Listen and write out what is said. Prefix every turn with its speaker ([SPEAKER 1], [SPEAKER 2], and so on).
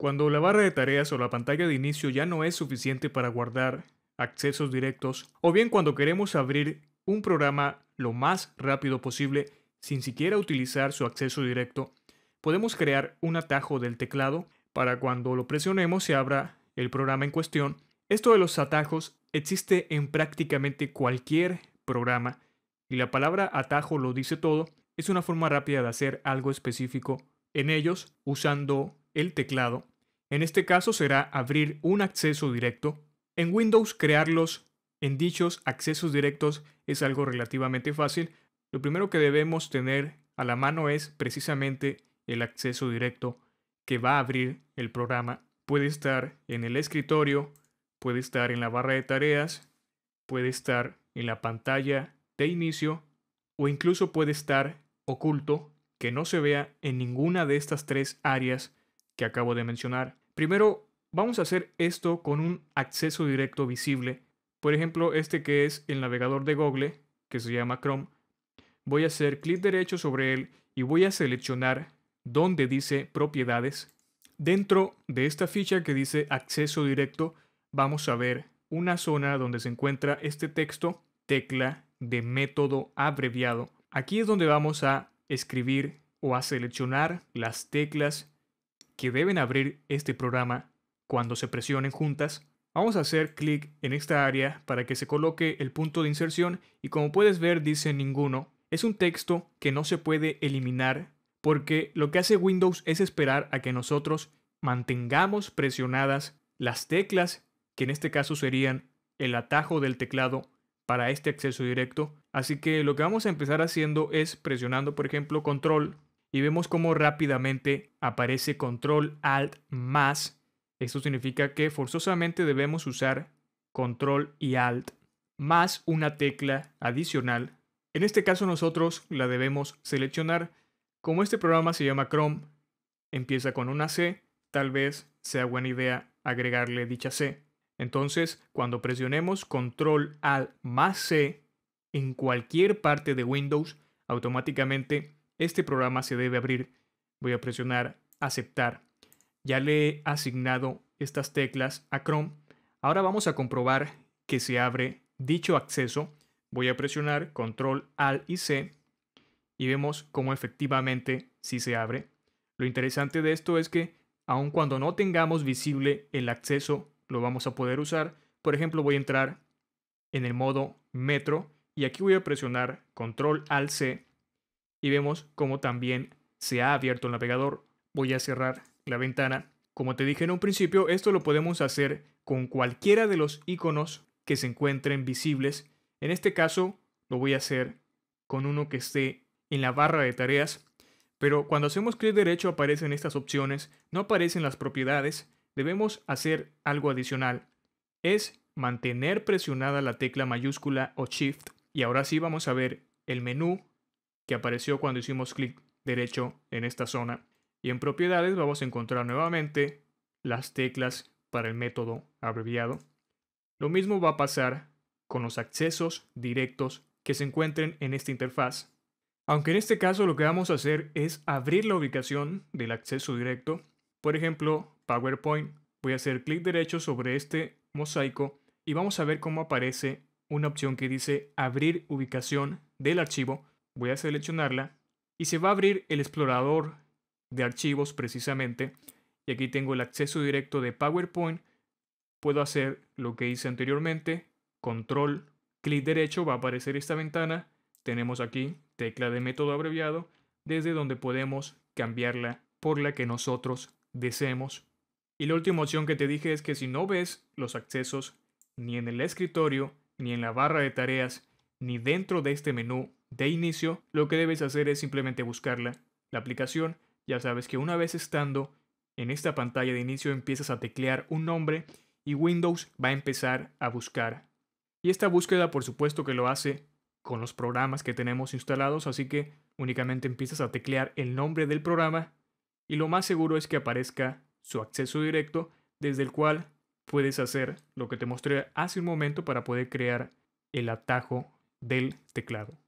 [SPEAKER 1] Cuando la barra de tareas o la pantalla de inicio ya no es suficiente para guardar accesos directos, o bien cuando queremos abrir un programa lo más rápido posible sin siquiera utilizar su acceso directo, podemos crear un atajo del teclado para cuando lo presionemos se abra el programa en cuestión. Esto de los atajos existe en prácticamente cualquier programa y la palabra atajo lo dice todo, es una forma rápida de hacer algo específico en ellos usando el teclado en este caso será abrir un acceso directo. En Windows crearlos en dichos accesos directos es algo relativamente fácil. Lo primero que debemos tener a la mano es precisamente el acceso directo que va a abrir el programa. Puede estar en el escritorio, puede estar en la barra de tareas, puede estar en la pantalla de inicio o incluso puede estar oculto que no se vea en ninguna de estas tres áreas que acabo de mencionar. Primero, vamos a hacer esto con un acceso directo visible. Por ejemplo, este que es el navegador de Google, que se llama Chrome. Voy a hacer clic derecho sobre él y voy a seleccionar donde dice propiedades. Dentro de esta ficha que dice acceso directo, vamos a ver una zona donde se encuentra este texto, tecla de método abreviado. Aquí es donde vamos a escribir o a seleccionar las teclas que deben abrir este programa cuando se presionen juntas, vamos a hacer clic en esta área para que se coloque el punto de inserción y como puedes ver dice ninguno. Es un texto que no se puede eliminar porque lo que hace Windows es esperar a que nosotros mantengamos presionadas las teclas, que en este caso serían el atajo del teclado para este acceso directo. Así que lo que vamos a empezar haciendo es presionando, por ejemplo, control y vemos cómo rápidamente aparece control alt más. Esto significa que forzosamente debemos usar control y alt más una tecla adicional. En este caso nosotros la debemos seleccionar. Como este programa se llama Chrome, empieza con una C, tal vez sea buena idea agregarle dicha C. Entonces, cuando presionemos control alt más C en cualquier parte de Windows, automáticamente este programa se debe abrir. Voy a presionar aceptar. Ya le he asignado estas teclas a Chrome. Ahora vamos a comprobar que se abre dicho acceso. Voy a presionar control al y C y vemos cómo efectivamente sí se abre. Lo interesante de esto es que aun cuando no tengamos visible el acceso, lo vamos a poder usar. Por ejemplo, voy a entrar en el modo metro y aquí voy a presionar control al C y vemos cómo también se ha abierto el navegador. Voy a cerrar la ventana. Como te dije en un principio, esto lo podemos hacer con cualquiera de los iconos que se encuentren visibles. En este caso, lo voy a hacer con uno que esté en la barra de tareas. Pero cuando hacemos clic derecho aparecen estas opciones, no aparecen las propiedades. Debemos hacer algo adicional. Es mantener presionada la tecla mayúscula o shift. Y ahora sí vamos a ver el menú que apareció cuando hicimos clic derecho en esta zona. Y en propiedades vamos a encontrar nuevamente las teclas para el método abreviado. Lo mismo va a pasar con los accesos directos que se encuentren en esta interfaz. Aunque en este caso lo que vamos a hacer es abrir la ubicación del acceso directo. Por ejemplo, PowerPoint. Voy a hacer clic derecho sobre este mosaico y vamos a ver cómo aparece una opción que dice abrir ubicación del archivo voy a seleccionarla y se va a abrir el explorador de archivos precisamente. Y aquí tengo el acceso directo de PowerPoint. Puedo hacer lo que hice anteriormente. Control, clic derecho, va a aparecer esta ventana. Tenemos aquí tecla de método abreviado, desde donde podemos cambiarla por la que nosotros deseemos. Y la última opción que te dije es que si no ves los accesos ni en el escritorio, ni en la barra de tareas, ni dentro de este menú de inicio, lo que debes hacer es simplemente buscarla, la aplicación, ya sabes que una vez estando en esta pantalla de inicio empiezas a teclear un nombre y Windows va a empezar a buscar. Y esta búsqueda por supuesto que lo hace con los programas que tenemos instalados, así que únicamente empiezas a teclear el nombre del programa y lo más seguro es que aparezca su acceso directo desde el cual puedes hacer lo que te mostré hace un momento para poder crear el atajo del teclado.